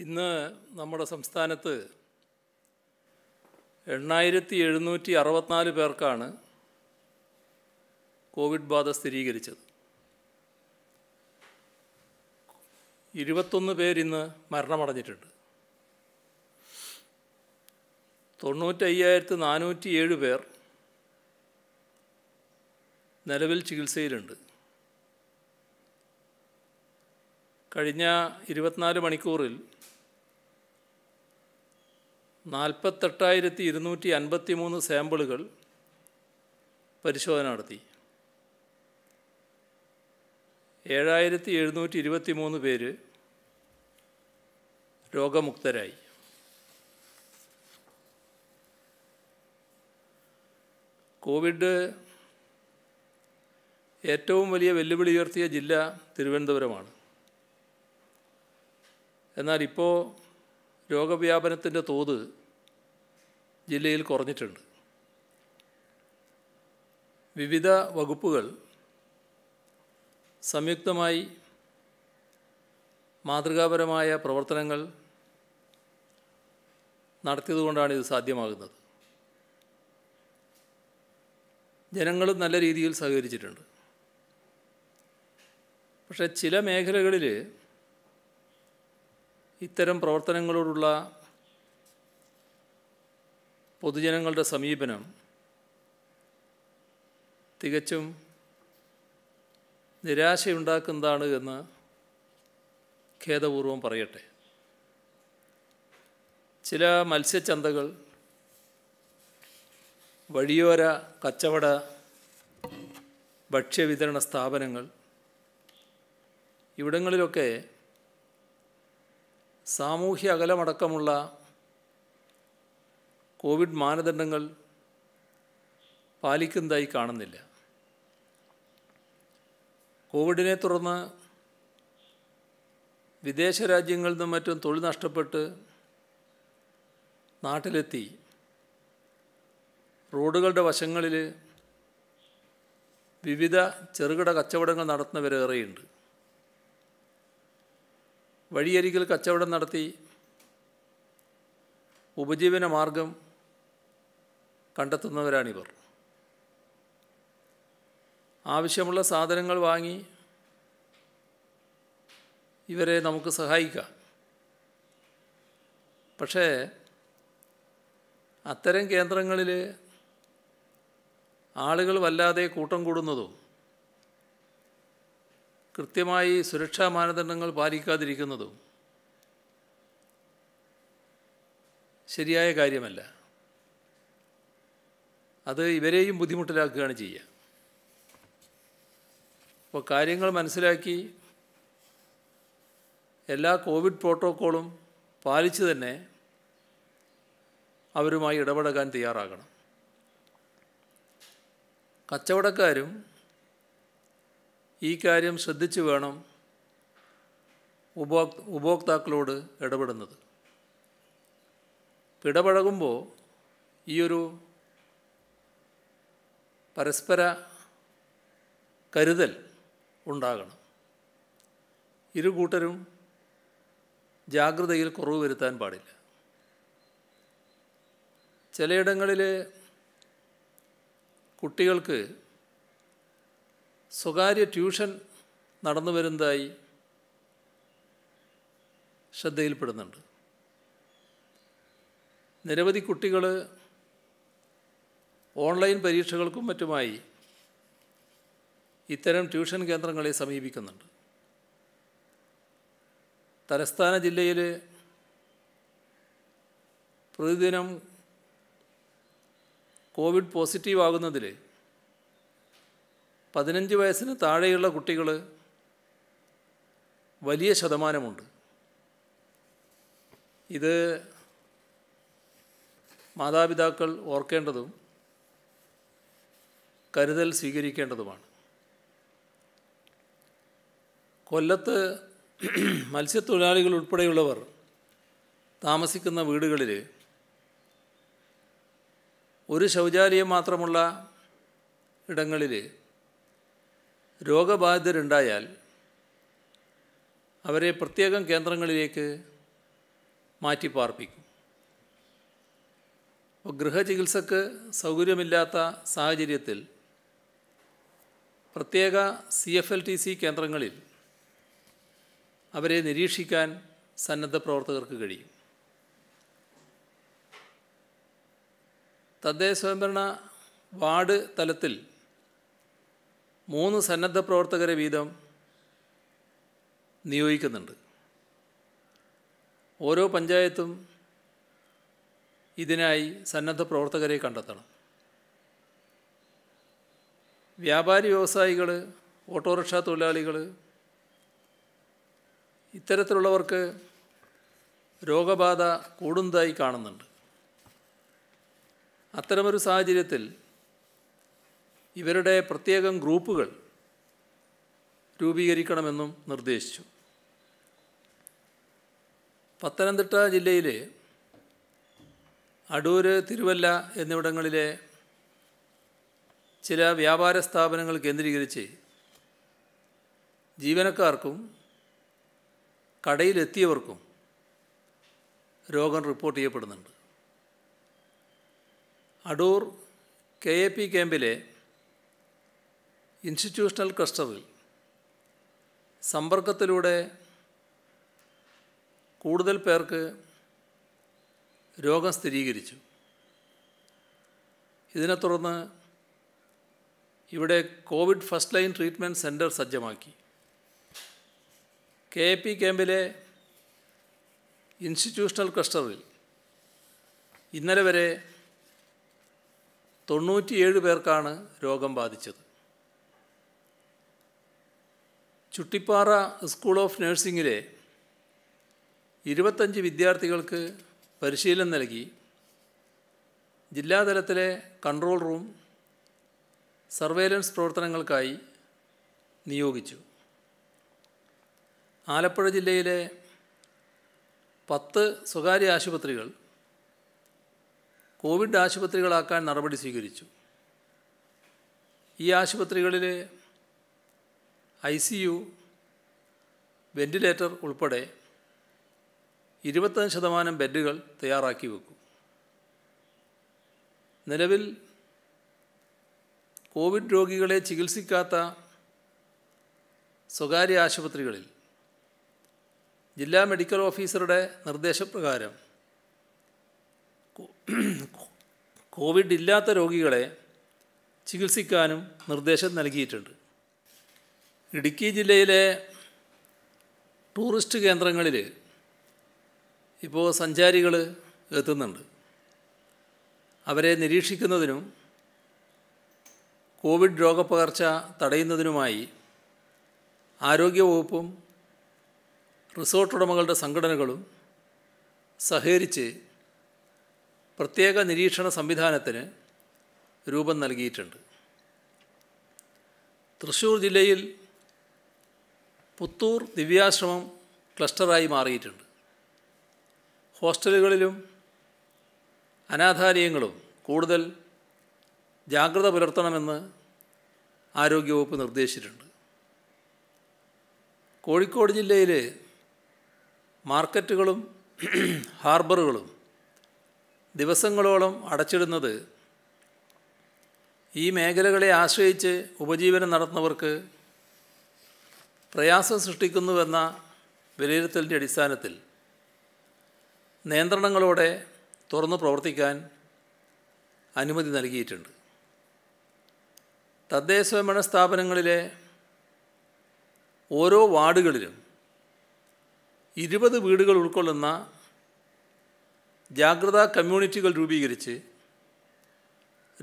ഇന്ന് നമ്മുടെ സംസ്ഥാനത്ത് എണ്ണായിരത്തി എഴുന്നൂറ്റി അറുപത്തിനാല് പേർക്കാണ് കോവിഡ് ബാധ സ്ഥിരീകരിച്ചത് ഇരുപത്തൊന്ന് പേരിന്ന് മരണമടഞ്ഞിട്ടുണ്ട് തൊണ്ണൂറ്റയ്യായിരത്തി നാനൂറ്റി ഏഴ് പേർ നിലവിൽ ചികിത്സയിലുണ്ട് കഴിഞ്ഞ ഇരുപത്തിനാല് മണിക്കൂറിൽ നാൽപ്പത്തെട്ടായിരത്തി ഇരുന്നൂറ്റി അൻപത്തി മൂന്ന് സാമ്പിളുകൾ പരിശോധന നടത്തി ഏഴായിരത്തി എഴുന്നൂറ്റി ഇരുപത്തി മൂന്ന് പേര് രോഗമുക്തരായി കോവിഡ് ഏറ്റവും വലിയ വെല്ലുവിളി ഉയർത്തിയ ജില്ല തിരുവനന്തപുരമാണ് എന്നാൽ ഇപ്പോൾ രോഗവ്യാപനത്തിൻ്റെ തോത് ജില്ലയിൽ കുറഞ്ഞിട്ടുണ്ട് വിവിധ വകുപ്പുകൾ സംയുക്തമായി മാതൃകാപരമായ പ്രവർത്തനങ്ങൾ നടത്തിയതുകൊണ്ടാണ് ഇത് സാധ്യമാകുന്നത് ജനങ്ങളും നല്ല രീതിയിൽ സഹകരിച്ചിട്ടുണ്ട് പക്ഷേ ചില മേഖലകളിൽ ഇത്തരം പ്രവർത്തനങ്ങളോടുള്ള പൊതുജനങ്ങളുടെ സമീപനം തികച്ചും നിരാശയുണ്ടാക്കുന്നതാണ് എന്ന് ഖേദപൂർവം പറയട്ടെ ചില മത്സ്യച്ചന്തകൾ വഴിയോര കച്ചവട ഭക്ഷ്യവിതരണ സ്ഥാപനങ്ങൾ ഇവിടങ്ങളിലൊക്കെ സാമൂഹ്യ അകലമടക്കമുള്ള കോവിഡ് മാനദണ്ഡങ്ങൾ പാലിക്കുന്നതായി കാണുന്നില്ല കോവിഡിനെ തുടർന്ന് വിദേശ രാജ്യങ്ങളിൽ നിന്നും മറ്റും തൊഴിൽ നഷ്ടപ്പെട്ട് നാട്ടിലെത്തി റോഡുകളുടെ വശങ്ങളിൽ വിവിധ ചെറുകിട കച്ചവടങ്ങൾ നടത്തുന്നവരേറെയുണ്ട് വഴിയരികിൽ കച്ചവടം നടത്തി ഉപജീവന മാർഗം കണ്ടെത്തുന്നവരാണിവർ ആവശ്യമുള്ള സാധനങ്ങൾ വാങ്ങി ഇവരെ നമുക്ക് സഹായിക്കാം പക്ഷേ അത്തരം കേന്ദ്രങ്ങളിൽ ആളുകൾ വല്ലാതെ കൂട്ടം കൂടുന്നതും കൃത്യമായി സുരക്ഷാ മാനദണ്ഡങ്ങൾ പാലിക്കാതിരിക്കുന്നതും ശരിയായ കാര്യമല്ല അത് ഇവരെയും ബുദ്ധിമുട്ടിലാക്കുകയാണ് ചെയ്യുക അപ്പോൾ കാര്യങ്ങൾ മനസ്സിലാക്കി എല്ലാ കോവിഡ് പ്രോട്ടോക്കോളും പാലിച്ച് തന്നെ അവരുമായി ഇടപെടാൻ തയ്യാറാകണം കച്ചവടക്കാരും ഈ കാര്യം ശ്രദ്ധിച്ചു വേണം ഉപോ ഉപഭോക്താക്കളോട് ഇടപെടുന്നത് ഇടപഴകുമ്പോൾ ഈ ഒരു പരസ്പര കരുതൽ ഉണ്ടാകണം ഇരു കൂട്ടരും ജാഗ്രതയിൽ കുറവ് വരുത്താൻ പാടില്ല ചിലയിടങ്ങളിൽ കുട്ടികൾക്ക് സ്വകാര്യ ട്യൂഷൻ നടന്നു വരുന്നതായി ശ്രദ്ധയിൽപ്പെടുന്നുണ്ട് നിരവധി കുട്ടികൾ ഓൺലൈൻ പരീക്ഷകൾക്കും മറ്റുമായി ഇത്തരം ട്യൂഷൻ കേന്ദ്രങ്ങളെ സമീപിക്കുന്നുണ്ട് തലസ്ഥാന ജില്ലയിൽ പ്രതിദിനം കോവിഡ് പോസിറ്റീവ് ആകുന്നതിൽ പതിനഞ്ച് വയസ്സിന് താഴെയുള്ള കുട്ടികൾ വലിയ ശതമാനമുണ്ട് ഇത് മാതാപിതാക്കൾ ഓർക്കേണ്ടതും കരുതൽ സ്വീകരിക്കേണ്ടതുമാണ് കൊല്ലത്ത് മത്സ്യത്തൊഴിലാളികൾ ഉൾപ്പെടെയുള്ളവർ താമസിക്കുന്ന വീടുകളിൽ ഒരു ശൗചാലയം മാത്രമുള്ള ഇടങ്ങളിൽ രോഗബാധിതരുണ്ടായാൽ അവരെ പ്രത്യേകം കേന്ദ്രങ്ങളിലേക്ക് മാറ്റിപ്പാർപ്പിക്കും അപ്പോൾ ഗൃഹചികിത്സക്ക് സൗകര്യമില്ലാത്ത സാഹചര്യത്തിൽ പ്രത്യേക C F L T C കേന്ദ്രങ്ങളിൽ അവരെ നിരീക്ഷിക്കാൻ സന്നദ്ധ പ്രവർത്തകർക്ക് കഴിയും തദ്ദേശ സ്വയംഭരണ വാർഡ് തലത്തിൽ മൂന്ന് സന്നദ്ധ പ്രവർത്തകരെ വീതം നിയോഗിക്കുന്നുണ്ട് ഓരോ പഞ്ചായത്തും ഇതിനായി സന്നദ്ധ പ്രവർത്തകരെ കണ്ടെത്തണം വ്യാപാരി വ്യവസായികൾ ഓട്ടോറിക്ഷ തൊഴിലാളികൾ ഇത്തരത്തിലുള്ളവർക്ക് രോഗബാധ കൂടുന്നതായി കാണുന്നുണ്ട് അത്തരമൊരു സാഹചര്യത്തിൽ ഇവരുടെ പ്രത്യേകം ഗ്രൂപ്പുകൾ രൂപീകരിക്കണമെന്നും നിർദ്ദേശിച്ചു പത്തനംതിട്ട ജില്ലയിലെ അടൂർ തിരുവല്ല എന്നിവിടങ്ങളിലെ ചില വ്യാപാര സ്ഥാപനങ്ങൾ കേന്ദ്രീകരിച്ച് ജീവനക്കാർക്കും കടയിലെത്തിയവർക്കും രോഗം റിപ്പോർട്ട് ചെയ്യപ്പെടുന്നുണ്ട് അടൂർ കെ എ പി ക്യാമ്പിലെ ഇൻസ്റ്റിറ്റ്യൂഷണൽ ക്ലസ്റ്ററിൽ സമ്പർക്കത്തിലൂടെ കൂടുതൽ പേർക്ക് രോഗം സ്ഥിരീകരിച്ചു ഇതിനെ തുടർന്ന് ഇവിടെ covid first line treatment centre സജ്ജമാക്കി കെ പി ക്യാമ്പിലെ ഇൻസ്റ്റിറ്റ്യൂഷണൽ ക്ലസ്റ്ററിൽ ഇന്നലെ വരെ തൊണ്ണൂറ്റിയേഴ് പേർക്കാണ് രോഗം ബാധിച്ചത് ചുട്ടിപ്പാറ സ്കൂൾ ഓഫ് നഴ്സിംഗിലെ ഇരുപത്തഞ്ച് വിദ്യാർത്ഥികൾക്ക് പരിശീലനം നൽകി ജില്ലാതലത്തിലെ കൺട്രോൾ റൂം സർവേലൻസ് പ്രവർത്തനങ്ങൾക്കായി നിയോഗിച്ചു ആലപ്പുഴ ജില്ലയിലെ പത്ത് സ്വകാര്യ ആശുപത്രികൾ കോവിഡ് ആശുപത്രികളാക്കാൻ നടപടി സ്വീകരിച്ചു ഈ ആശുപത്രികളിലെ ഐ സി യു വെൻറ്റിലേറ്റർ ഉൾപ്പെടെ ഇരുപത്തഞ്ച് ശതമാനം ബെഡുകൾ തയ്യാറാക്കി വെക്കും നിലവിൽ കോവിഡ് രോഗികളെ ചികിത്സിക്കാത്ത സ്വകാര്യ ആശുപത്രികളിൽ ജില്ലാ മെഡിക്കൽ ഓഫീസറുടെ നിർദ്ദേശപ്രകാരം കോവിഡ് ഇല്ലാത്ത രോഗികളെ ചികിത്സിക്കാനും നിർദ്ദേശം നൽകിയിട്ടുണ്ട് ഇടുക്കി ജില്ലയിലെ ടൂറിസ്റ്റ് കേന്ദ്രങ്ങളിൽ ഇപ്പോൾ സഞ്ചാരികൾ എത്തുന്നുണ്ട് അവരെ നിരീക്ഷിക്കുന്നതിനും കോവിഡ് രോഗപകർച്ച തടയുന്നതിനുമായി ആരോഗ്യവകുപ്പും റിസോർട്ട് ഉടമകളുടെ സംഘടനകളും സഹകരിച്ച് പ്രത്യേക നിരീക്ഷണ സംവിധാനത്തിന് രൂപം നൽകിയിട്ടുണ്ട് തൃശ്ശൂർ ജില്ലയിൽ പുത്തൂർ ദിവ്യാശ്രമം ക്ലസ്റ്ററായി മാറിയിട്ടുണ്ട് ഹോസ്റ്റലുകളിലും അനാഥാലയങ്ങളും കൂടുതൽ ജാഗ്രത പുലർത്തണമെന്ന് ആരോഗ്യവകുപ്പ് നിർദ്ദേശിച്ചിട്ടുണ്ട് കോഴിക്കോട് ജില്ലയിൽ മാർക്കറ്റുകളും ഹാർബറുകളും ദിവസങ്ങളോളം അടച്ചിടുന്നത് ഈ മേഖലകളെ ആശ്രയിച്ച് ഉപജീവനം നടത്തുന്നവർക്ക് പ്രയാസം സൃഷ്ടിക്കുന്നുവെന്ന വിലയിരുത്തലിൻ്റെ അടിസ്ഥാനത്തിൽ നിയന്ത്രണങ്ങളോടെ തുറന്ന് പ്രവർത്തിക്കാൻ അനുമതി നൽകിയിട്ടുണ്ട് തദ്ദേശഭരണ സ്ഥാപനങ്ങളിലെ ഓരോ വാർഡുകളിലും ഇരുപത് വീടുകൾ ഉൾക്കൊള്ളുന്ന ജാഗ്രതാ കമ്മ്യൂണിറ്റികൾ രൂപീകരിച്ച്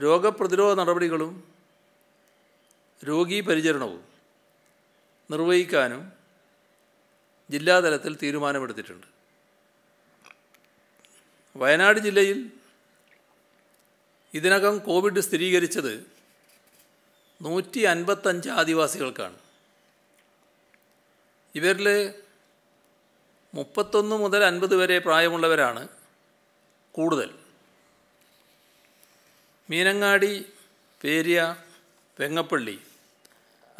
രോഗപ്രതിരോധ നടപടികളും രോഗീ പരിചരണവും നിർവഹിക്കാനും ജില്ലാതലത്തിൽ തീരുമാനമെടുത്തിട്ടുണ്ട് വയനാട് ജില്ലയിൽ ഇതിനകം കോവിഡ് സ്ഥിരീകരിച്ചത് നൂറ്റി അൻപത്തഞ്ച് ആദിവാസികൾക്കാണ് ഇവരിൽ മുപ്പത്തൊന്ന് മുതൽ അൻപത് വരെ പ്രായമുള്ളവരാണ് കൂടുതൽ മീനങ്ങാടി പേരിയ വെങ്ങപ്പള്ളി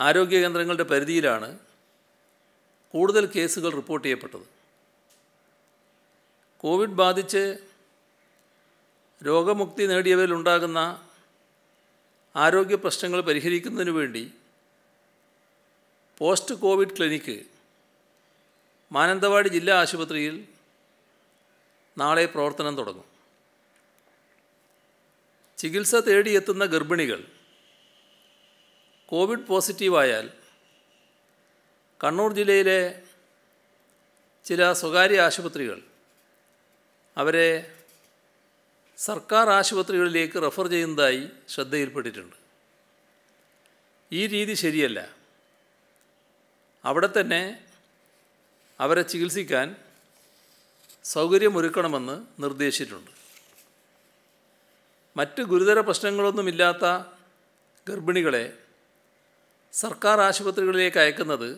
ആരോഗ്യ കേന്ദ്രങ്ങളുടെ പരിധിയിലാണ് കൂടുതൽ കേസുകൾ റിപ്പോർട്ട് ചെയ്യപ്പെട്ടത് കോവിഡ് ബാധിച്ച് രോഗമുക്തി നേടിയവരിലുണ്ടാകുന്ന ആരോഗ്യ പ്രശ്നങ്ങൾ പരിഹരിക്കുന്നതിന് വേണ്ടി പോസ്റ്റ് കോവിഡ് ക്ലിനിക്ക് മാനന്തവാടി ജില്ലാ ആശുപത്രിയിൽ നാളെ പ്രവർത്തനം തുടങ്ങും ചികിത്സ തേടിയെത്തുന്ന ഗർഭിണികൾ കോവിഡ് പോസിറ്റീവായാൽ കണ്ണൂർ ജില്ലയിലെ ചില സ്വകാര്യ ആശുപത്രികൾ അവരെ സർക്കാർ ആശുപത്രികളിലേക്ക് റെഫർ ചെയ്യുന്നതായി ശ്രദ്ധയിൽപ്പെട്ടിട്ടുണ്ട് ഈ രീതി ശരിയല്ല അവിടെ തന്നെ അവരെ ചികിത്സിക്കാൻ സൗകര്യമൊരുക്കണമെന്ന് നിർദ്ദേശിച്ചിട്ടുണ്ട് മറ്റ് ഗുരുതര പ്രശ്നങ്ങളൊന്നുമില്ലാത്ത ഗർഭിണികളെ സർക്കാർ ആശുപത്രികളിലേക്ക് അയക്കുന്നത്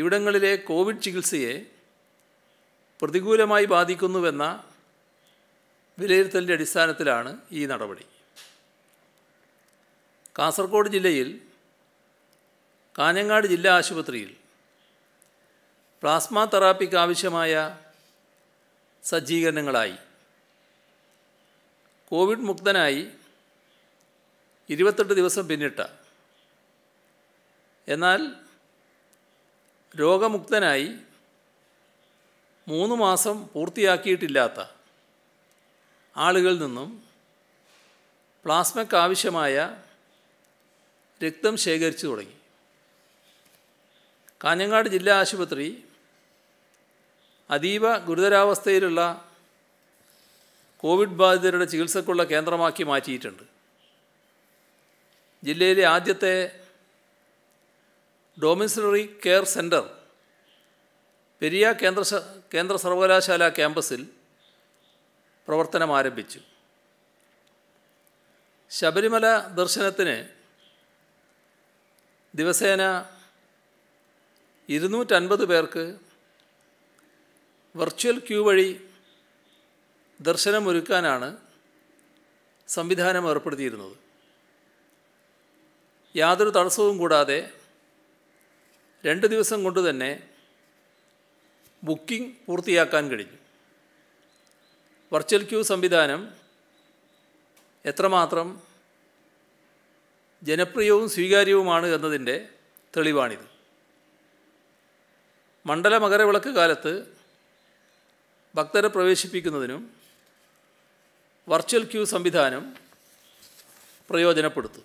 ഇവിടങ്ങളിലെ കോവിഡ് ചികിത്സയെ പ്രതികൂലമായി ബാധിക്കുന്നുവെന്ന വിലയിരുത്തലിൻ്റെ അടിസ്ഥാനത്തിലാണ് ഈ നടപടി കാസർഗോഡ് ജില്ലയിൽ കാഞ്ഞങ്ങാട് ജില്ലാ ആശുപത്രിയിൽ പ്ലാസ്മ തെറാപ്പിക്ക് ആവശ്യമായ സജ്ജീകരണങ്ങളായി കോവിഡ് മുക്തനായി ഇരുപത്തെട്ട് ദിവസം പിന്നിട്ട എന്നാൽ രോഗമുക്തനായി മൂന്ന് മാസം പൂർത്തിയാക്കിയിട്ടില്ലാത്ത ആളുകളിൽ നിന്നും പ്ലാസ്മയ്ക്ക് ആവശ്യമായ രക്തം ശേഖരിച്ചു തുടങ്ങി കാഞ്ഞങ്ങാട് ജില്ലാ ആശുപത്രി അതീവ ഗുരുതരാവസ്ഥയിലുള്ള കോവിഡ് ബാധിതരുടെ ചികിത്സക്കുള്ള കേന്ദ്രമാക്കി മാറ്റിയിട്ടുണ്ട് ജില്ലയിലെ ആദ്യത്തെ ഡൊമിസിലറി കെയർ സെൻറ്റർ പെരിയ കേന്ദ്ര കേന്ദ്ര സർവകലാശാല ക്യാമ്പസിൽ പ്രവർത്തനം ആരംഭിച്ചു ശബരിമല ദർശനത്തിന് ദിവസേന ഇരുന്നൂറ്റൻപത് പേർക്ക് വെർച്വൽ ക്യൂ വഴി ദർശനമൊരുക്കാനാണ് സംവിധാനം ഏർപ്പെടുത്തിയിരുന്നത് യാതൊരു തടസ്സവും കൂടാതെ രണ്ട് ദിവസം കൊണ്ട് തന്നെ ബുക്കിംഗ് പൂർത്തിയാക്കാൻ കഴിഞ്ഞു വെർച്വൽ ക്യൂ സംവിധാനം എത്രമാത്രം ജനപ്രിയവും സ്വീകാര്യവുമാണ് എന്നതിൻ്റെ തെളിവാണിത് മണ്ഡല മകരവിളക്ക് കാലത്ത് ഭക്തരെ പ്രവേശിപ്പിക്കുന്നതിനും വെർച്വൽ ക്യൂ സംവിധാനം പ്രയോജനപ്പെടുത്തും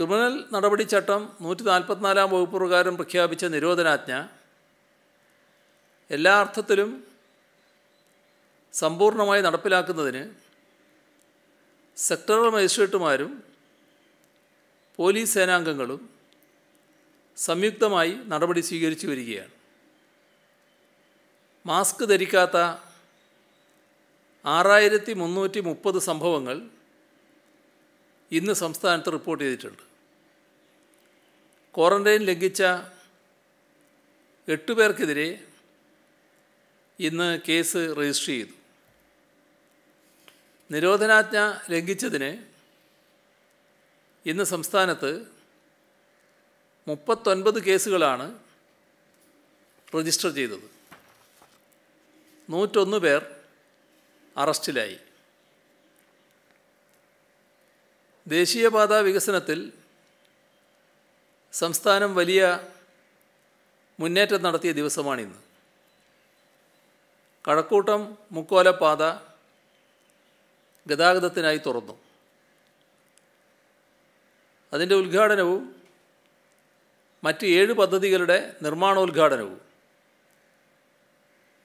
ക്രിമിനൽ നടപടിച്ചട്ടം നൂറ്റി നാൽപ്പത്തിനാലാം വകുപ്പ് പ്രകാരം പ്രഖ്യാപിച്ച നിരോധനാജ്ഞ എല്ലാ അർത്ഥത്തിലും സമ്പൂർണ്ണമായി നടപ്പിലാക്കുന്നതിന് സെക്ടറൽ മജിസ്ട്രേറ്റുമാരും പോലീസ് സേനാംഗങ്ങളും സംയുക്തമായി നടപടി സ്വീകരിച്ചു വരികയാണ് മാസ്ക് ധരിക്കാത്ത ആറായിരത്തി മുന്നൂറ്റി മുപ്പത് സംഭവങ്ങൾ ഇന്ന് സംസ്ഥാനത്ത് റിപ്പോർട്ട് ചെയ്തിട്ടുണ്ട് ക്വാറന്റൈൻ ലംഘിച്ച എട്ട് പേർക്കെതിരെ ഇന്ന് കേസ് രജിസ്റ്റർ ചെയ്തു നിരോധനാജ്ഞ ലംഘിച്ചതിന് ഇന്ന് സംസ്ഥാനത്ത് മുപ്പത്തൊൻപത് കേസുകളാണ് രജിസ്റ്റർ ചെയ്തത് നൂറ്റൊന്ന് പേർ അറസ്റ്റിലായി ദേശീയപാത വികസനത്തിൽ സംസ്ഥാനം വലിയ മുന്നേറ്റം നടത്തിയ ദിവസമാണിന്ന് കഴക്കൂട്ടം മുക്കോലപ്പാത ഗതാഗതത്തിനായി തുറന്നു അതിൻ്റെ ഉദ്ഘാടനവും മറ്റ് ഏഴ് പദ്ധതികളുടെ നിർമ്മാണോദ്ഘാടനവും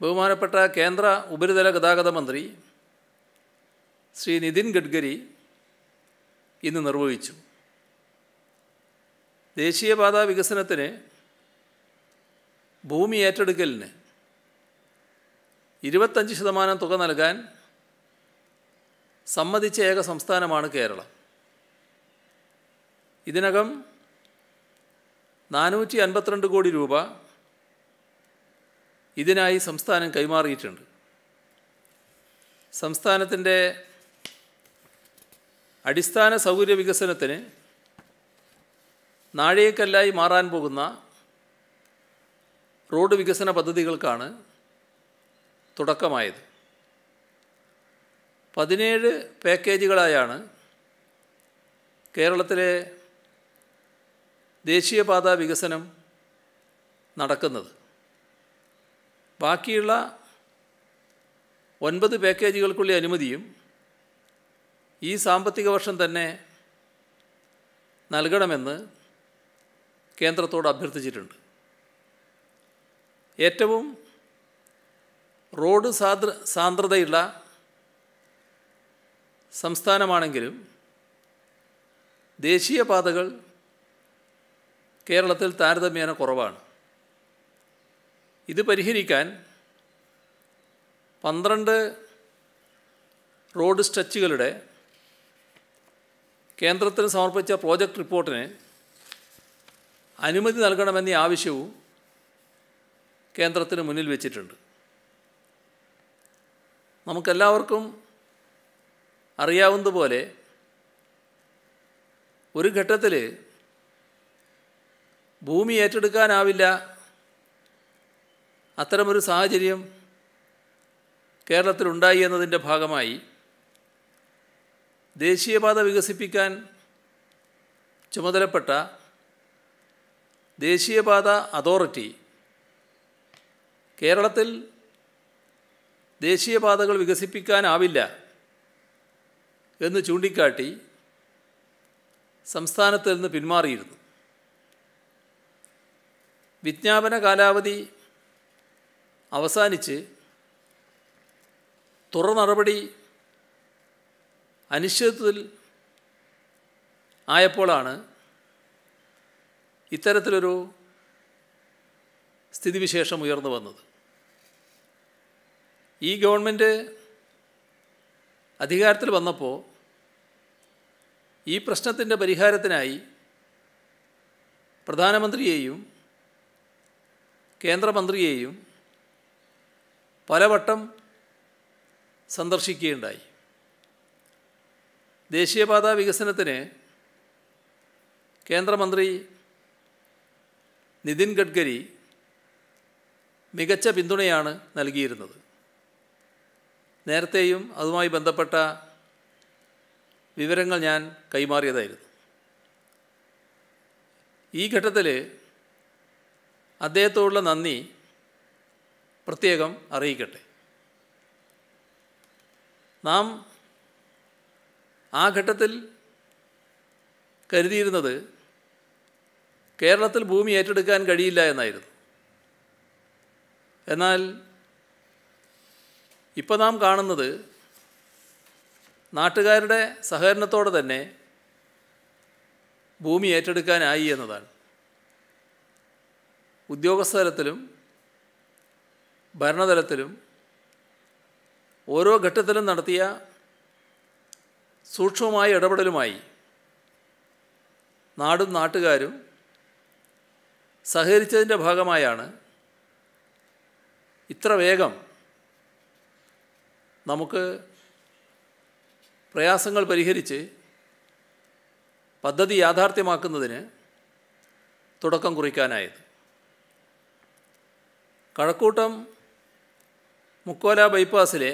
ബഹുമാനപ്പെട്ട കേന്ദ്ര ഉപരിതല ഗതാഗത മന്ത്രി ശ്രീ നിതിൻ ഗഡ്കരി ഇന്ന് നിർവഹിച്ചു ദേശീയപാത വികസനത്തിന് ഭൂമി ഏറ്റെടുക്കലിന് ഇരുപത്തഞ്ച് ശതമാനം തുക നൽകാൻ സമ്മതിച്ച ഏക സംസ്ഥാനമാണ് കേരളം ഇതിനകം നാനൂറ്റി അൻപത്തിരണ്ട് കോടി രൂപ ഇതിനായി സംസ്ഥാനം കൈമാറിയിട്ടുണ്ട് സംസ്ഥാനത്തിൻ്റെ അടിസ്ഥാന സൗകര്യ വികസനത്തിന് നാഴികക്കല്ലായി മാറാൻ പോകുന്ന റോഡ് വികസന പദ്ധതികൾക്കാണ് തുടക്കമായത് പതിനേഴ് പാക്കേജുകളായാണ് കേരളത്തിലെ ദേശീയപാത വികസനം നടക്കുന്നത് ബാക്കിയുള്ള ഒൻപത് പാക്കേജുകൾക്കുള്ള അനുമതിയും ഈ സാമ്പത്തിക വർഷം തന്നെ നൽകണമെന്ന് കേന്ദ്രത്തോട് അഭ്യർത്ഥിച്ചിട്ടുണ്ട് ഏറ്റവും റോഡ് സാദ്ര സാന്ദ്രതയുള്ള സംസ്ഥാനമാണെങ്കിലും ദേശീയപാതകൾ കേരളത്തിൽ താരതമ്യേന കുറവാണ് ഇത് പരിഹരിക്കാൻ പന്ത്രണ്ട് റോഡ് സ്ട്രെച്ചുകളുടെ കേന്ദ്രത്തിന് സമർപ്പിച്ച പ്രോജക്റ്റ് റിപ്പോർട്ടിന് അനുമതി നൽകണമെന്ന ആവശ്യവും കേന്ദ്രത്തിന് മുന്നിൽ വെച്ചിട്ടുണ്ട് നമുക്കെല്ലാവർക്കും അറിയാവുന്നതുപോലെ ഒരു ഘട്ടത്തിൽ ഭൂമി ഏറ്റെടുക്കാനാവില്ല അത്തരമൊരു സാഹചര്യം കേരളത്തിലുണ്ടായി എന്നതിൻ്റെ ഭാഗമായി ദേശീയപാത വികസിപ്പിക്കാൻ ചുമതലപ്പെട്ട ദേശീയപാത അതോറിറ്റി കേരളത്തിൽ ദേശീയപാതകൾ വികസിപ്പിക്കാനാവില്ല എന്ന് ചൂണ്ടിക്കാട്ടി സംസ്ഥാനത്ത് നിന്ന് പിന്മാറിയിരുന്നു വിജ്ഞാപന കാലാവധി അവസാനിച്ച് തുറ നടപടി അനിശ്ചിതത്തിൽ ആയപ്പോഴാണ് ഇത്തരത്തിലൊരു സ്ഥിതിവിശേഷം ഉയർന്നു വന്നത് ഈ ഗവൺമെൻറ് അധികാരത്തിൽ വന്നപ്പോൾ ഈ പ്രശ്നത്തിൻ്റെ പരിഹാരത്തിനായി പ്രധാനമന്ത്രിയെയും കേന്ദ്രമന്ത്രിയെയും പലവട്ടം സന്ദർശിക്കുകയുണ്ടായി ദേശീയപാതാ വികസനത്തിന് കേന്ദ്രമന്ത്രി നിതിൻ ഗഡ്കരി മികച്ച പിന്തുണയാണ് നൽകിയിരുന്നത് നേരത്തെയും അതുമായി ബന്ധപ്പെട്ട വിവരങ്ങൾ ഞാൻ കൈമാറിയതായിരുന്നു ഈ ഘട്ടത്തിൽ അദ്ദേഹത്തോടുള്ള നന്ദി പ്രത്യേകം അറിയിക്കട്ടെ നാം ആ ഘട്ടത്തിൽ കരുതിയിരുന്നത് കേരളത്തിൽ ഭൂമി ഏറ്റെടുക്കാൻ കഴിയില്ല എന്നായിരുന്നു എന്നാൽ ഇപ്പോൾ നാം കാണുന്നത് നാട്ടുകാരുടെ സഹകരണത്തോടെ തന്നെ ഭൂമി ഏറ്റെടുക്കാനായി എന്നതാണ് ഉദ്യോഗസ്ഥലത്തിലും ഭരണതലത്തിലും ഓരോ ഘട്ടത്തിലും നടത്തിയ സൂക്ഷ്മമായ ഇടപെടലുമായി നാടും നാട്ടുകാരും സഹകരിച്ചതിൻ്റെ ഭാഗമായാണ് ഇത്ര വേഗം നമുക്ക് പ്രയാസങ്ങൾ പരിഹരിച്ച് പദ്ധതി യാഥാർത്ഥ്യമാക്കുന്നതിന് തുടക്കം കുറിക്കാനായത് കഴക്കൂട്ടം മുക്കോല ബൈപ്പാസിലെ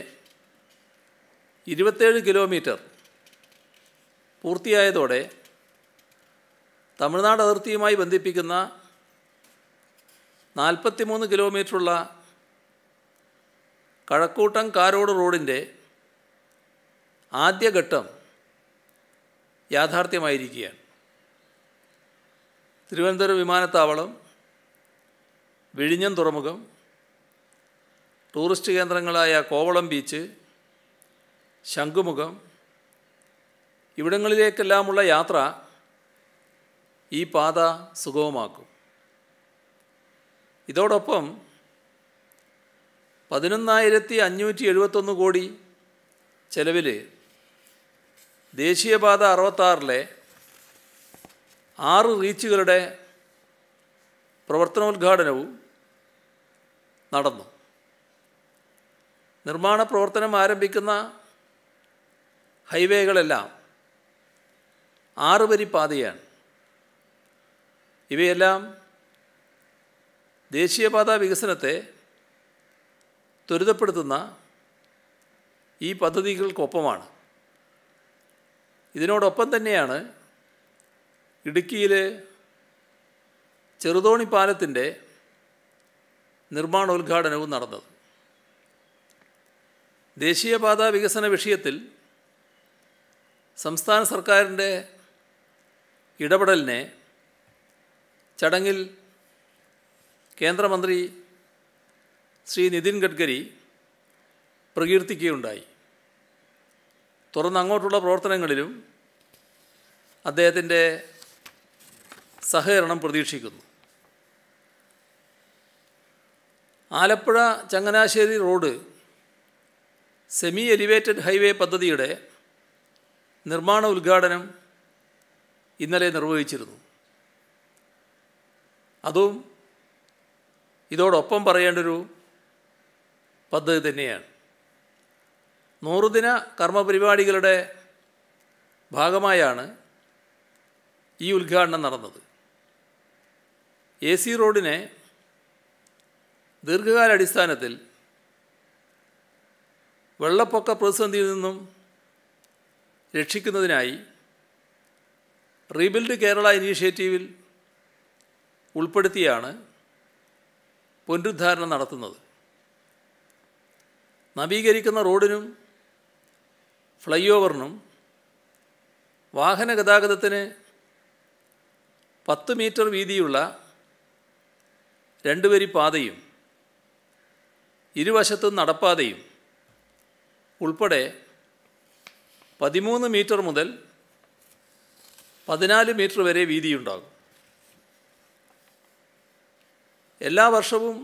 ഇരുപത്തേഴ് കിലോമീറ്റർ പൂർത്തിയായതോടെ തമിഴ്നാട് അതിർത്തിയുമായി ബന്ധിപ്പിക്കുന്ന നാൽപ്പത്തിമൂന്ന് കിലോമീറ്ററുള്ള കഴക്കൂട്ടം കാരോട് റോഡിൻ്റെ ആദ്യഘട്ടം യാഥാർത്ഥ്യമായിരിക്കുകയാണ് തിരുവനന്തപുരം വിമാനത്താവളം വിഴിഞ്ഞം തുറമുഖം ടൂറിസ്റ്റ് കേന്ദ്രങ്ങളായ കോവളം ബീച്ച് ശംഖുമുഖം ഇവിടങ്ങളിലേക്കെല്ലാമുള്ള യാത്ര ഈ പാത സുഗമമാക്കും ഇതോടൊപ്പം പതിനൊന്നായിരത്തി അഞ്ഞൂറ്റി എഴുപത്തൊന്ന് കോടി ചെലവിൽ ദേശീയപാത അറുപത്താറിലെ ആറ് റീച്ചുകളുടെ പ്രവർത്തനോദ്ഘാടനവും നടന്നു നിർമ്മാണ പ്രവർത്തനം ആരംഭിക്കുന്ന ഹൈവേകളെല്ലാം ആറുവരി പാതയാണ് ഇവയെല്ലാം ദേശീയപാത വികസനത്തെ ത്വരിതപ്പെടുത്തുന്ന ഈ പദ്ധതികൾക്കൊപ്പമാണ് ഇതിനോടൊപ്പം തന്നെയാണ് ഇടുക്കിയിലെ ചെറുതോണി പാലത്തിൻ്റെ നിർമ്മാണോദ്ഘാടനവും നടന്നത് ദേശീയപാത വികസന വിഷയത്തിൽ സംസ്ഥാന സർക്കാരിൻ്റെ ഇടപെടലിനെ ചടങ്ങിൽ കേന്ദ്രമന്ത്രി ശ്രീ നിതിൻ ഗഡ്കരി പ്രകീർത്തിക്കുകയുണ്ടായി തുറന്ന് അങ്ങോട്ടുള്ള പ്രവർത്തനങ്ങളിലും അദ്ദേഹത്തിൻ്റെ സഹകരണം പ്രതീക്ഷിക്കുന്നു Alappuzha Changanassery road semi elevated highway പദ്ധതിയുടെ നിർമ്മാണ ഉദ്ഘാടനം ഇന്നലെ നിർവഹിച്ചിരുന്നു അതും ഇതോടൊപ്പം പറയേണ്ടൊരു പദ്ധതി തന്നെയാണ് നൂറുദിന കർമ്മപരിപാടികളുടെ ഭാഗമായാണ് ഈ ഉദ്ഘാടനം നടന്നത് എ സി റോഡിനെ ദീർഘകാലാടിസ്ഥാനത്തിൽ വെള്ളപ്പൊക്ക പ്രതിസന്ധിയിൽ നിന്നും രക്ഷിക്കുന്നതിനായി റീബിൽഡ് കേരള ഇനീഷ്യേറ്റീവിൽ ഉൾപ്പെടുത്തിയാണ് പുനരുദ്ധാരണം നടത്തുന്നത് നവീകരിക്കുന്ന റോഡിനും ഫ്ലൈ ഓവറിനും വാഹന ഗതാഗതത്തിന് പത്ത് മീറ്റർ വീതിയുള്ള രണ്ടുവരി പാതയും ഇരുവശത്തും നടപ്പാതയും ഉൾപ്പെടെ പതിമൂന്ന് മീറ്റർ മുതൽ പതിനാല് മീറ്റർ വരെ വീതിയുണ്ടാകും എല്ലാ വർഷവും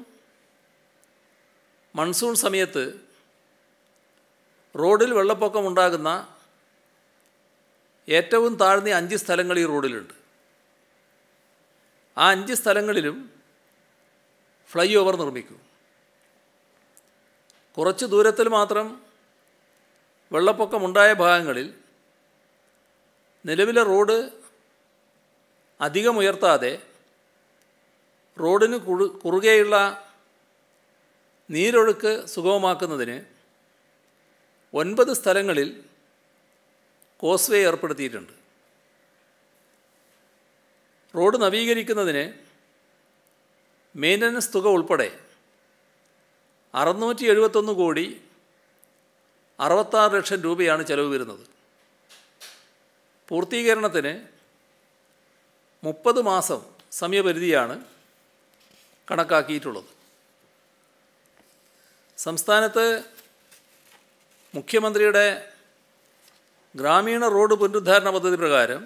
മൺസൂൺ സമയത്ത് റോഡിൽ വെള്ളപ്പൊക്കം ഉണ്ടാകുന്ന ഏറ്റവും താഴ്ന്ന അഞ്ച് സ്ഥലങ്ങൾ ഈ റോഡിലുണ്ട് ആ അഞ്ച് സ്ഥലങ്ങളിലും ഫ്ലൈ ഓവർ നിർമ്മിക്കും കുറച്ച് ദൂരത്തിൽ മാത്രം വെള്ളപ്പൊക്കമുണ്ടായ ഭാഗങ്ങളിൽ നിലവിലെ റോഡ് അധികം ഉയർത്താതെ റോഡിന് കുറുകെയുള്ള നീരൊഴുക്ക് സുഗമമാക്കുന്നതിന് ഒൻപത് സ്ഥലങ്ങളിൽ കോസ്വേ ഏർപ്പെടുത്തിയിട്ടുണ്ട് റോഡ് നവീകരിക്കുന്നതിന് മെയിൻ്റനൻസ് തുക ഉൾപ്പെടെ അറുന്നൂറ്റി എഴുപത്തൊന്ന് കോടി അറുപത്താറ് ലക്ഷം രൂപയാണ് ചെലവ് വരുന്നത് പൂർത്തീകരണത്തിന് മുപ്പത് മാസം സമയപരിധിയാണ് കണക്കാക്കിയിട്ടുള്ളത് സംസ്ഥാനത്ത് മുഖ്യമന്ത്രിയുടെ ഗ്രാമീണ റോഡ് പുനരുദ്ധാരണ പദ്ധതി പ്രകാരം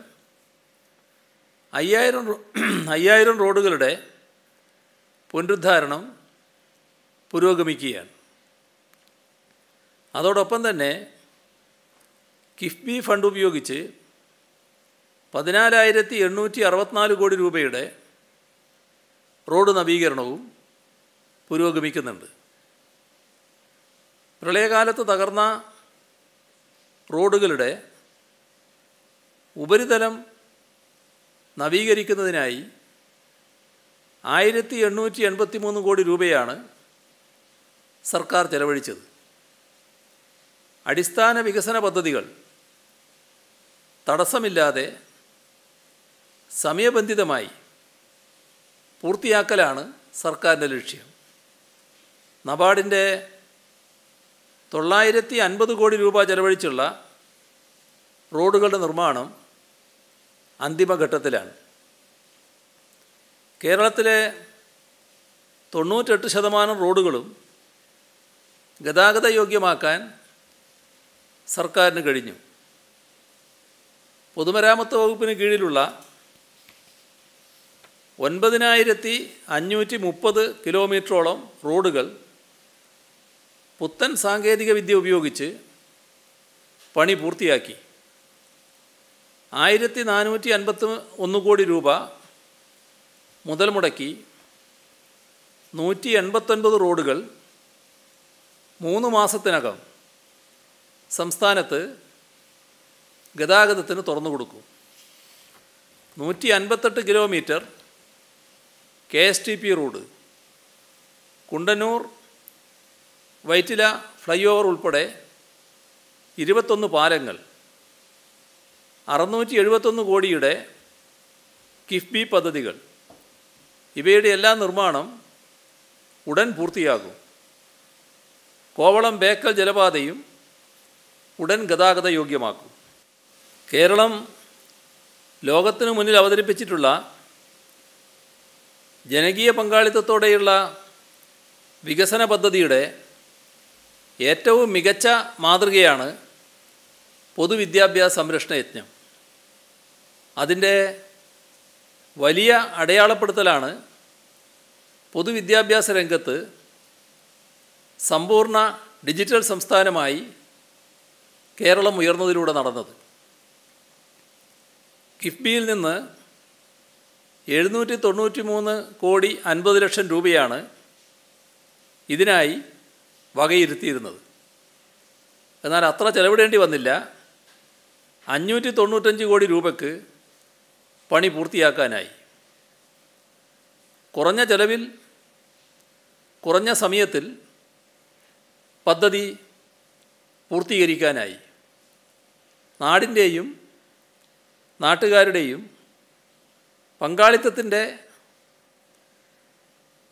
അയ്യായിരം അയ്യായിരം റോഡുകളുടെ പുനരുദ്ധാരണം പുരോഗമിക്കുകയാണ് അതോടൊപ്പം തന്നെ കിഫ്ബി ഫണ്ട് ഉപയോഗിച്ച് പതിനാലായിരത്തി എണ്ണൂറ്റി അറുപത്തിനാല് കോടി രൂപയുടെ റോഡ് നവീകരണവും പുരോഗമിക്കുന്നുണ്ട് പ്രളയകാലത്ത് തകർന്ന റോഡുകളുടെ ഉപരിതലം നവീകരിക്കുന്നതിനായി ആയിരത്തി എണ്ണൂറ്റി എൺപത്തി മൂന്ന് കോടി രൂപയാണ് സർക്കാർ ചെലവഴിച്ചത് അടിസ്ഥാന വികസന പദ്ധതികൾ തടസ്സമില്ലാതെ സമയബന്ധിതമായി പൂർത്തിയാക്കലാണ് സർക്കാരിൻ്റെ ലക്ഷ്യം നബാഡിൻ്റെ തൊള്ളായിരത്തി അൻപത് കോടി രൂപ ചെലവഴിച്ചുള്ള റോഡുകളുടെ നിർമ്മാണം അന്തിമഘട്ടത്തിലാണ് കേരളത്തിലെ തൊണ്ണൂറ്റെട്ട് ശതമാനം റോഡുകളും ഗതാഗത യോഗ്യമാക്കാൻ സർക്കാരിന് കഴിഞ്ഞു പൊതുമരാമത്ത് വകുപ്പിന് കീഴിലുള്ള ഒൻപതിനായിരത്തി അഞ്ഞൂറ്റി മുപ്പത് കിലോമീറ്ററോളം റോഡുകൾ പുത്തൻ സാങ്കേതികവിദ്യ ഉപയോഗിച്ച് പണി പൂർത്തിയാക്കി ആയിരത്തി നാനൂറ്റി അൻപത്തി ഒന്ന് കോടി രൂപ മുതൽ മുടക്കി നൂറ്റി എൺപത്തൊൻപത് റോഡുകൾ മൂന്ന് മാസത്തിനകം സംസ്ഥാനത്ത് ഗതാഗതത്തിന് തുറന്നു കൊടുക്കും നൂറ്റി അൻപത്തെട്ട് kilometre K S T P road Kundannoor Vyttila flyover ഉൾപ്പെടെ ഇരുപത്തൊന്ന് പാലങ്ങൾ അറുന്നൂറ്റി എഴുപത്തൊന്ന് കോടിയുടെ കിഫ്ബി പദ്ധതികൾ ഇവയുടെ എല്ലാ നിർമ്മാണം ഉടൻ പൂർത്തിയാകും കോവളം ബേക്കൽ ജലപാതയും ഉടൻ ഗതാഗത യോഗ്യമാക്കും കേരളം ലോകത്തിനു മുന്നിൽ അവതരിപ്പിച്ചിട്ടുള്ള ജനകീയ പങ്കാളിത്തത്തോടെയുള്ള വികസന പദ്ധതിയുടെ ഏറ്റവും മികച്ച മാതൃകയാണ് പൊതുവിദ്യാഭ്യാസ സംരക്ഷണ യജ്ഞം അതിൻ്റെ വലിയ അടയാളപ്പെടുത്തലാണ് പൊതുവിദ്യാഭ്യാസ രംഗത്ത് സമ്പൂർണ്ണ ഡിജിറ്റൽ സംസ്ഥാനമായി കേരളം ഉയർന്നതിലൂടെ നടന്നത് കിഫ്ബിയിൽ നിന്ന് എഴുന്നൂറ്റി തൊണ്ണൂറ്റി മൂന്ന് കോടി അൻപത് ലക്ഷം രൂപയാണ് ഇതിനായി വകയിരുത്തിയിരുന്നത് എന്നാൽ അത്ര ചെലവിടേണ്ടി വന്നില്ല അഞ്ഞൂറ്റി തൊണ്ണൂറ്റഞ്ച് കോടി രൂപയ്ക്ക് പണി പൂർത്തിയാക്കാനായി കുറഞ്ഞ ചെലവിൽ കുറഞ്ഞ സമയത്തിൽ പദ്ധതി പൂർത്തീകരിക്കാനായി നാടിൻ്റെയും നാട്ടുകാരുടെയും പങ്കാളിത്തത്തിൻ്റെ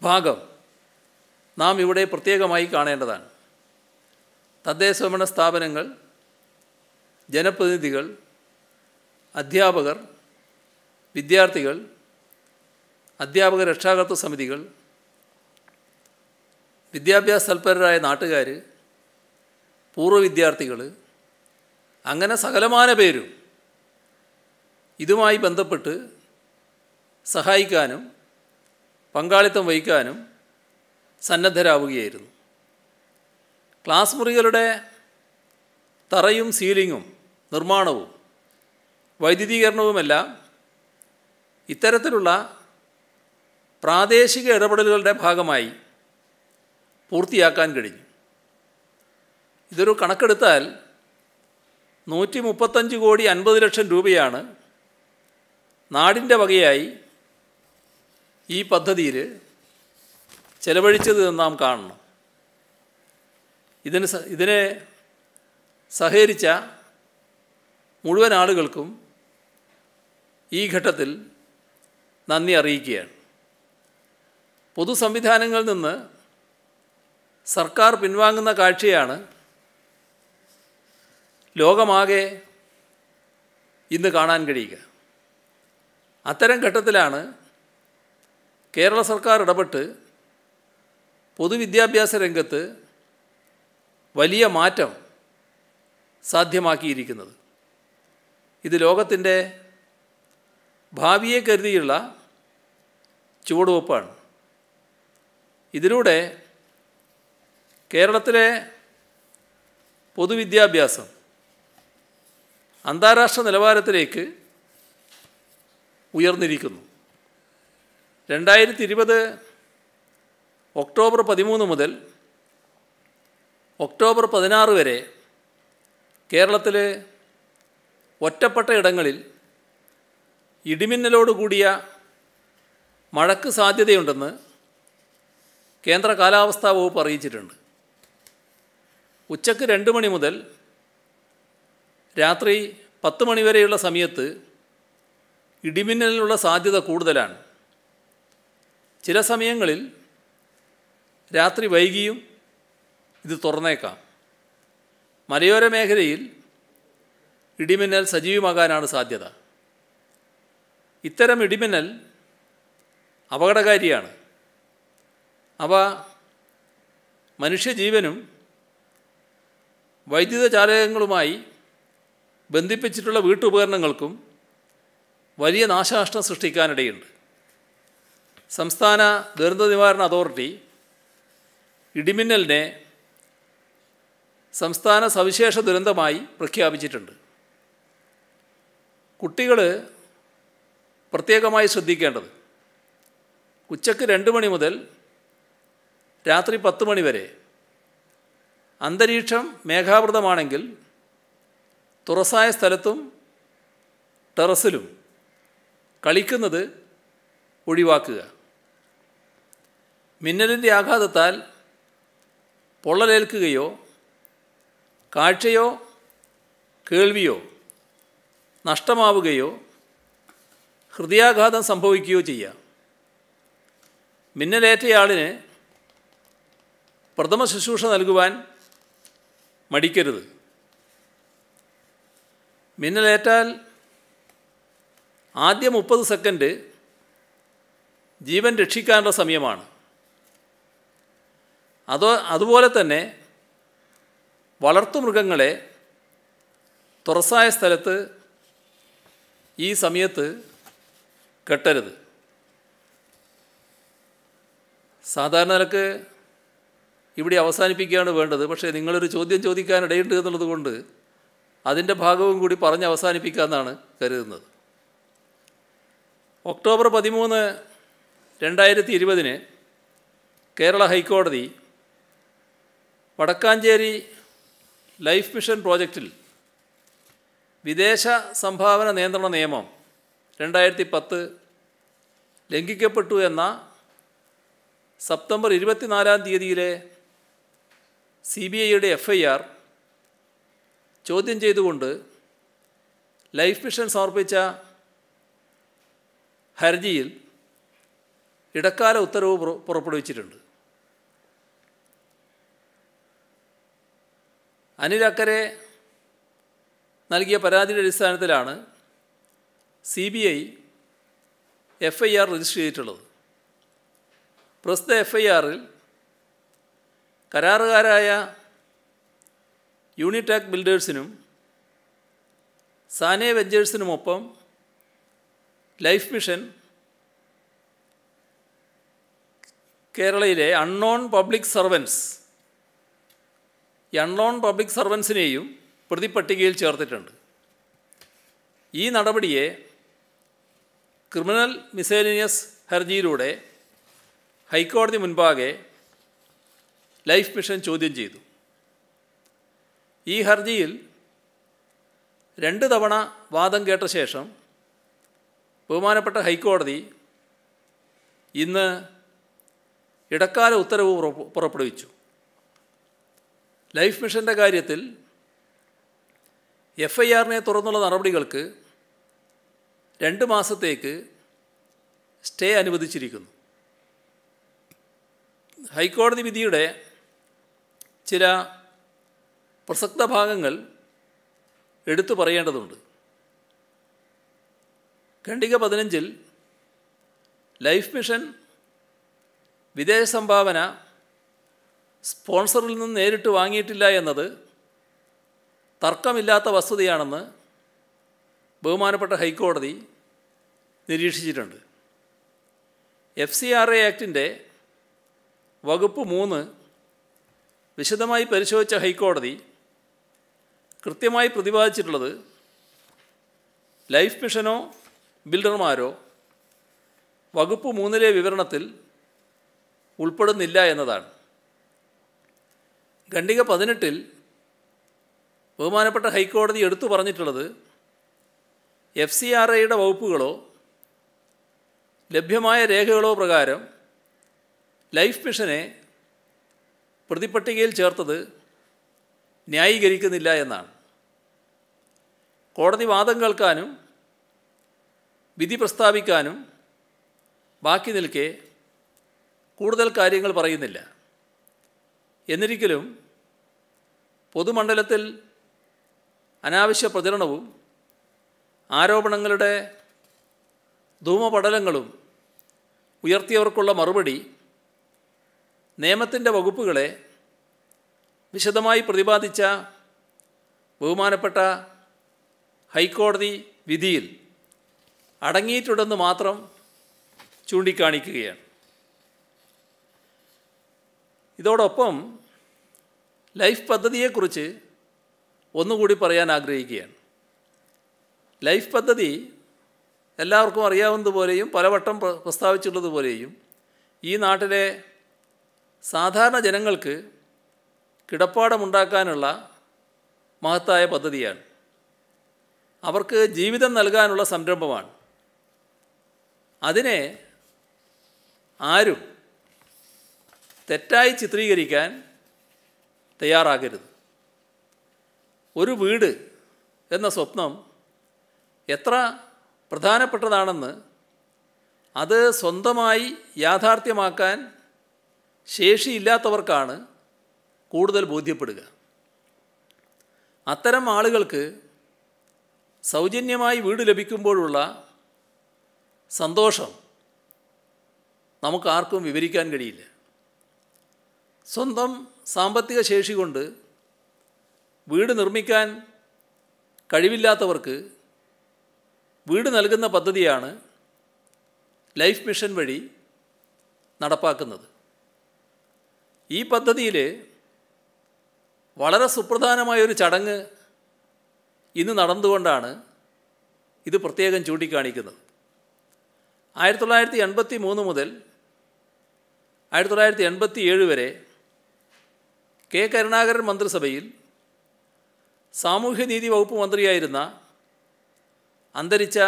ഭാഗം നാം ഇവിടെ പ്രത്യേകമായി കാണേണ്ടതാണ് തദ്ദേശഭരണ സ്ഥാപനങ്ങൾ ജനപ്രതിനിധികൾ അധ്യാപകർ വിദ്യാർത്ഥികൾ അധ്യാപക രക്ഷാകർത്തൃ സമിതികൾ വിദ്യാഭ്യാസ തൽപരരായ നാട്ടുകാർ പൂർവ്വ വിദ്യാർത്ഥികൾ അങ്ങനെ സകലമാന പേരും ഇതുമായി ബന്ധപ്പെട്ട് സഹായിക്കാനും പങ്കാളിത്തം വഹിക്കാനും സന്നദ്ധരാവുകയായിരുന്നു ക്ലാസ് മുറികളുടെ തറയും സീലിങ്ങും നിർമ്മാണവും വൈദ്യുതീകരണവുമെല്ലാം ഇത്തരത്തിലുള്ള പ്രാദേശിക ഇടപെടലുകളുടെ ഭാഗമായി പൂർത്തിയാക്കാൻ കഴിഞ്ഞു ഇതൊരു കണക്കെടുത്താൽ നൂറ്റി മുപ്പത്തഞ്ച് കോടി അൻപത് ലക്ഷം രൂപയാണ് നാടിൻ്റെ വകയായി ഈ പദ്ധതിയിൽ ചെലവഴിച്ചത് നാം കാണണം ഇതിന് ഇതിനെ സഹകരിച്ച മുഴുവൻ ആളുകൾക്കും ഈ ഘട്ടത്തിൽ നന്ദി അറിയിക്കുകയാണ് പൊതു സംവിധാനങ്ങളിൽ നിന്ന് സർക്കാർ പിൻവാങ്ങുന്ന കാഴ്ചയാണ് ലോകമാകെ ഇന്ന് കാണാൻ കഴിയുക അത്തരം ഘട്ടത്തിലാണ് കേരള സർക്കാർ ഇടപെട്ട് പൊതുവിദ്യാഭ്യാസ രംഗത്ത് വലിയ മാറ്റം സാധ്യമാക്കിയിരിക്കുന്നത് ഇത് ലോകത്തിൻ്റെ ഭാവിയെ കരുതിയുള്ള ചുവടുവെപ്പാണ് ഇതിലൂടെ കേരളത്തിലെ പൊതുവിദ്യാഭ്യാസം അന്താരാഷ്ട്ര നിലവാരത്തിലേക്ക് ഉയർന്നിരിക്കുന്നു രണ്ടായിരത്തി ഇരുപത് ഒക്ടോബർ പതിമൂന്ന് മുതൽ ഒക്ടോബർ പതിനാറ് വരെ കേരളത്തിൽ ഒറ്റപ്പെട്ട ഇടങ്ങളിൽ ഇടിമിന്നലോടുകൂടിയ മഴയ്ക്ക് സാധ്യതയുണ്ടെന്ന് കേന്ദ്ര കാലാവസ്ഥാ വകുപ്പ് അറിയിച്ചിട്ടുണ്ട് ഉച്ചയ്ക്ക് രണ്ട് മണി മുതൽ രാത്രി പത്ത് മണിവരെയുള്ള സമയത്ത് ഇടിമിന്നലിനുള്ള സാധ്യത കൂടുതലാണ് ചില സമയങ്ങളിൽ രാത്രി വൈകിയും ഇത് തുറന്നേക്കാം മലയോര മേഖലയിൽ ഇടിമിന്നൽ സജീവമാകാനാണ് സാധ്യത ഇത്തരം ഇടിമിന്നൽ അപകടകാരിയാണ് അവ മനുഷ്യജീവനും വൈദ്യുത ചാലകങ്ങളുമായി ബന്ധിപ്പിച്ചിട്ടുള്ള വീട്ടുപകരണങ്ങൾക്കും വലിയ നാശനഷ്ടം സൃഷ്ടിക്കാനിടയുണ്ട് സംസ്ഥാന ദുരന്ത നിവാരണ അതോറിറ്റി ഇടിമിന്നലിനെ സംസ്ഥാന സവിശേഷ ദുരന്തമായി പ്രഖ്യാപിച്ചിട്ടുണ്ട് കുട്ടികൾ പ്രത്യേകമായി ശ്രദ്ധിക്കേണ്ടത് ഉച്ചക്ക് രണ്ട് മണി മുതൽ രാത്രി പത്ത് മണി വരെ അന്തരീക്ഷം മേഘാവൃതമാണെങ്കിൽ തുറസായ സ്ഥലത്തും ടെറസിലും കളിക്കുന്നത് ഒഴിവാക്കുക മിന്നലിൻ്റെ ആഘാതത്താൽ പൊള്ളലേൽക്കുകയോ കാഴ്ചയോ കേൾവിയോ നഷ്ടമാവുകയോ ഹൃദയാഘാതം സംഭവിക്കുകയോ ചെയ്യാം മിന്നലേറ്റയാളിന് പ്രഥമ ശുശ്രൂഷ നൽകുവാൻ മടിക്കരുത് മിന്നലേറ്റാൽ ആദ്യ മുപ്പത് സെക്കൻഡ് ജീവൻ രക്ഷിക്കാനുള്ള സമയമാണ് അത് അതുപോലെ തന്നെ വളർത്തുമൃഗങ്ങളെ തുറസായ സ്ഥലത്ത് ഈ സമയത്ത് കെട്ടരുത് സാധാരണ നിലക്ക് ഇവിടെ അവസാനിപ്പിക്കുകയാണ് വേണ്ടത് പക്ഷേ നിങ്ങളൊരു ചോദ്യം ചോദിക്കാനിടയുണ്ട് എന്നുള്ളത് കൊണ്ട് അതിൻ്റെ ഭാഗവും കൂടി പറഞ്ഞ് അവസാനിപ്പിക്കാമെന്നാണ് കരുതുന്നത് ഒക്ടോബർ പതിമൂന്ന് രണ്ടായിരത്തി ഇരുപതിന് കേരള ഹൈക്കോടതി വടക്കാഞ്ചേരി ലൈഫ് മിഷൻ പ്രോജക്റ്റിൽ വിദേശ സംഭാവന നിയന്ത്രണ നിയമം രണ്ടായിരത്തി പത്ത് ലംഘിക്കപ്പെട്ടു എന്ന സെപ്റ്റംബർ ഇരുപത്തിനാലാം തീയതിയിലെ സി ബി ഐയുടെ എഫ് ഐ ആർ ചോദ്യം ചെയ്തുകൊണ്ട് ലൈഫ് മിഷൻ സമർപ്പിച്ച ഹർജിയിൽ ഇടക്കാല ഉത്തരവ് പുറപ്പെടുവിച്ചിട്ടുണ്ട് അനിൽ അക്കരെ നൽകിയ പരാതിയുടെ അടിസ്ഥാനത്തിലാണ് C B I F I R register ചെയ്തിട്ടുള്ളത് പ്രസ്തുത എഫ് ഐ ആറിൽ കരാറുകാരായ യൂണിടാക് ബിൽഡേഴ്സിനും സാനെ വെഞ്ചേഴ്സിനുമൊപ്പം ലൈഫ് മിഷൻ കേരളയിലെ അൺനോൺ പബ്ലിക് സർവൻസ് എൺലോൺ പബ്ലിക് സർവൻസിനെയും പ്രതിപട്ടികയിൽ ചേർത്തിട്ടുണ്ട് ഈ നടപടിയെ ക്രിമിനൽ മിസേലിനിയസ് ഹർജിയിലൂടെ ഹൈക്കോടതി മുൻപാകെ ലൈഫ് മിഷൻ ചോദ്യം ചെയ്തു ഈ ഹർജിയിൽ രണ്ട് തവണ വാദം കേട്ട ശേഷം ബഹുമാനപ്പെട്ട ഹൈക്കോടതി ഇന്ന് ഇടക്കാല ഉത്തരവ് പുറപ്പെടുവിച്ചു ലൈഫ് മിഷൻ്റെ കാര്യത്തിൽ എഫ് ഐ ആറിനെ തുറന്നുള്ള നടപടികൾക്ക് രണ്ട് മാസത്തേക്ക് സ്റ്റേ അനുവദിച്ചിരിക്കുന്നു ഹൈക്കോടതി വിധിയുടെ ചില പ്രസക്ത ഭാഗങ്ങൾ എടുത്തു പറയേണ്ടതുണ്ട് ഖണ്ഡിക പതിനഞ്ചിൽ ലൈഫ് മിഷൻ വിദേശ സംഭാവന സ്പോൺസറിൽ നിന്ന് നേരിട്ട് വാങ്ങിയിട്ടില്ല എന്നത് തർക്കമില്ലാത്ത വസ്തുതയാണെന്ന് ബഹുമാനപ്പെട്ട ഹൈക്കോടതി നിരീക്ഷിച്ചിട്ടുണ്ട് എഫ് സി ആർ എ ആക്ടിൻ്റെ വകുപ്പ് മൂന്ന് വിശദമായി പരിശോധിച്ച ഹൈക്കോടതി കൃത്യമായി പ്രതിപാദിച്ചിട്ടുള്ളത് ലൈഫ് മിഷനോ ബിൽഡർമാരോ വകുപ്പ് മൂന്നിലെ വിവരണത്തിൽ ഉൾപ്പെടുന്നില്ല എന്നതാണ് ഖണ്ഡിക പതിനെട്ടിൽ ബഹുമാനപ്പെട്ട ഹൈക്കോടതി എടുത്തു പറഞ്ഞിട്ടുള്ളത് എഫ് സി ആർ ഐയുടെ വകുപ്പുകളോ ലഭ്യമായ രേഖകളോ പ്രകാരം ലൈഫ് മിഷനെ പ്രതിപട്ടികയിൽ ചേർത്തത് ന്യായീകരിക്കുന്നില്ല എന്നാണ് കോടതി വാദം കേൾക്കാനും വിധി പ്രസ്താവിക്കാനും ബാക്കി നിൽക്കെ കൂടുതൽ കാര്യങ്ങൾ പറയുന്നില്ല എന്നിരിക്കലും പൊതുമണ്ഡലത്തിൽ അനാവശ്യ പ്രചരണവും ആരോപണങ്ങളുടെ ധൂമപടലങ്ങളും ഉയർത്തിയവർക്കുള്ള മറുപടി നിയമത്തിൻ്റെ വകുപ്പുകളെ വിശദമായി പ്രതിപാദിച്ച ബഹുമാനപ്പെട്ട ഹൈക്കോടതി വിധിയിൽ അടങ്ങിയിട്ടുണ്ടെന്ന് മാത്രം ചൂണ്ടിക്കാണിക്കുകയാണ് ഇതോടൊപ്പം ലൈഫ് പദ്ധതിയെക്കുറിച്ച് ഒന്നുകൂടി പറയാൻ ആഗ്രഹിക്കുകയാണ് ലൈഫ് പദ്ധതി എല്ലാവർക്കും അറിയാവുന്നതുപോലെയും പലവട്ടം പ്രസ്താവിച്ചിട്ടുള്ളതുപോലെയും ഈ നാട്ടിലെ സാധാരണ ജനങ്ങൾക്ക് കിടപ്പാടമുണ്ടാക്കാനുള്ള മഹത്തായ പദ്ധതിയാണ് അവർക്ക് ജീവിതം നൽകാനുള്ള സംരംഭമാണ് അതിനെ ആരും തെറ്റായി ചിത്രീകരിക്കാൻ തയ്യാറാകരുത് ഒരു വീട് എന്ന സ്വപ്നം എത്ര പ്രധാനപ്പെട്ടതാണെന്ന് അത് സ്വന്തമായി യാഥാർത്ഥ്യമാക്കാൻ ശേഷിയില്ലാത്തവർക്കാണ് കൂടുതൽ ബോധ്യപ്പെടുക അത്തരം ആളുകൾക്ക് സൗജന്യമായി വീട് ലഭിക്കുമ്പോഴുള്ള സന്തോഷം നമുക്കാർക്കും വിവരിക്കാൻ കഴിയില്ല സ്വന്തം സാമ്പത്തിക ശേഷി കൊണ്ട് വീട് നിർമ്മിക്കാൻ കഴിവില്ലാത്തവർക്ക് വീട് നൽകുന്ന പദ്ധതിയാണ് ലൈഫ് മിഷൻ വഴി നടപ്പാക്കുന്നത് ഈ പദ്ധതിയിൽ വളരെ സുപ്രധാനമായൊരു ചടങ്ങ് ഇന്ന് നടന്നുകൊണ്ടാണ് ഇത് പ്രത്യേകം ചൂണ്ടിക്കാണിക്കുന്നത് ആയിരത്തി തൊള്ളായിരത്തി എൺപത്തി മൂന്ന് മുതൽ ആയിരത്തി തൊള്ളായിരത്തി എൺപത്തി ഏഴ് വരെ കെ കരുണാകരൻ മന്ത്രിസഭയിൽ സാമൂഹ്യനീതി വകുപ്പ് മന്ത്രിയായിരുന്ന അന്തരിച്ച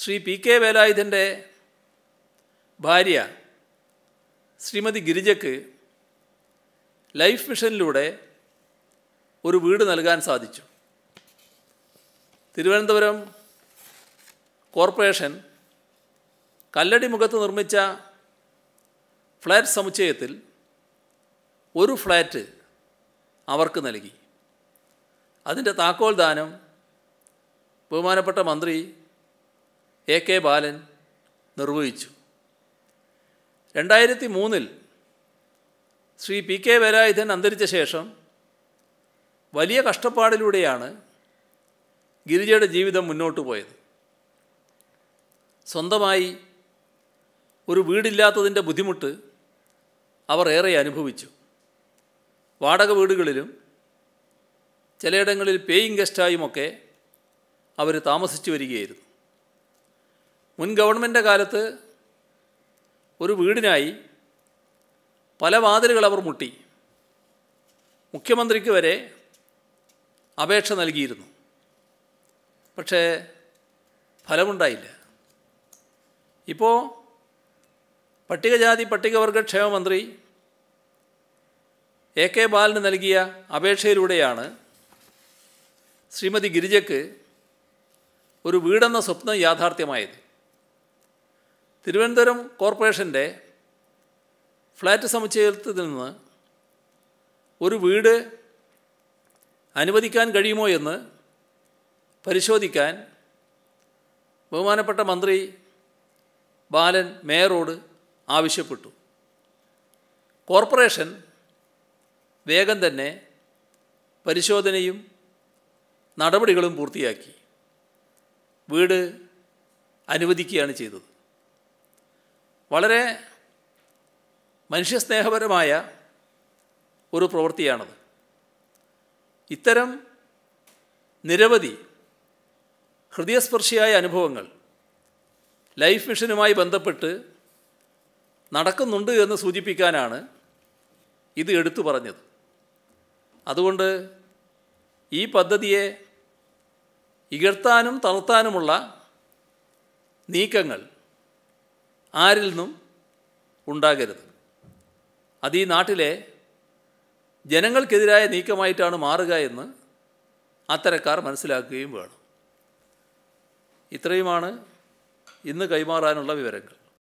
ശ്രീ പി കെ വേലായുധൻ്റെ ഭാര്യ ശ്രീമതി ഗിരിജയ്ക്ക് ലൈഫ് മിഷനിലൂടെ ഒരു വീട് നൽകാൻ സാധിച്ചു തിരുവനന്തപുരം കോർപ്പറേഷൻ കല്ലടി മുഖത്ത് നിർമ്മിച്ച ഫ്ലാറ്റ് സമുച്ചയത്തിൽ ഒരു ഫ്ലാറ്റ് അവർക്ക് നൽകി അതിൻ്റെ താക്കോൽ ദാനം ബഹുമാനപ്പെട്ട മന്ത്രി എ കെ ബാലൻ നിർവഹിച്ചു രണ്ടായിരത്തി മൂന്നിൽ ശ്രീ പി കെ വരായുധൻ അന്തരിച്ച ശേഷം വലിയ കഷ്ടപ്പാടിലൂടെയാണ് ഗിരിജയുടെ ജീവിതം മുന്നോട്ട് പോയത് സ്വന്തമായി ഒരു വീടില്ലാത്തതിൻ്റെ ബുദ്ധിമുട്ട് അവർ ഏറെ അനുഭവിച്ചു വാടക വീടുകളിലും ചിലയിടങ്ങളിൽ പേയിങ് ഗസ്റ്റായുമൊക്കെ അവർ താമസിച്ചു വരികയായിരുന്നു മുൻ ഗവൺമെൻറ് കാലത്ത് ഒരു വീടിനായി പല വാതിലുകൾ അവർ മുട്ടി മുഖ്യമന്ത്രിക്ക് വരെ അപേക്ഷ നൽകിയിരുന്നു പക്ഷേ ഫലമുണ്ടായില്ല ഇപ്പോൾ പട്ടികജാതി പട്ടികവർഗ ക്ഷേമ മന്ത്രി എ കെ ബാലന് നൽകിയ അപേക്ഷയിലൂടെയാണ് ശ്രീമതി ഗിരിജയ്ക്ക് ഒരു വീടെന്ന സ്വപ്നം യാഥാർത്ഥ്യമായത് തിരുവനന്തപുരം കോർപ്പറേഷൻ്റെ ഫ്ലാറ്റ് സമുച്ചയത്തിൽ നിന്ന് ഒരു വീട് അനുവദിക്കാൻ കഴിയുമോ എന്ന് പരിശോധിക്കാൻ ബഹുമാനപ്പെട്ട മന്ത്രി ബാലൻ മേയറോട് ആവശ്യപ്പെട്ടു കോർപ്പറേഷൻ വേഗം തന്നെ പരിശോധനയും നടപടികളും പൂർത്തിയാക്കി വീട് അനുവദിക്കുകയാണ് ചെയ്തത് വളരെ മനുഷ്യസ്നേഹപരമായ ഒരു പ്രവൃത്തിയാണത് ഇത്തരം നിരവധി ഹൃദയസ്പർശിയായ അനുഭവങ്ങൾ ലൈഫ് മിഷനുമായി ബന്ധപ്പെട്ട് നടക്കുന്നുണ്ട് എന്ന് സൂചിപ്പിക്കാനാണ് ഇത് എടുത്തു പറഞ്ഞത് അതുകൊണ്ട് ഈ പദ്ധതിയെ ഇകഴ്ത്താനും തളർത്താനുമുള്ള നീക്കങ്ങൾ ആരിൽ നിന്നും ഉണ്ടാകരുത് അത് ഈ നാട്ടിലെ ജനങ്ങൾക്കെതിരായ നീക്കമായിട്ടാണ് മാറുക എന്ന് അത്തരക്കാർ മനസ്സിലാക്കുകയും വേണം ഇത്രയുമാണ് ഇന്ന് കൈമാറാനുള്ള വിവരങ്ങൾ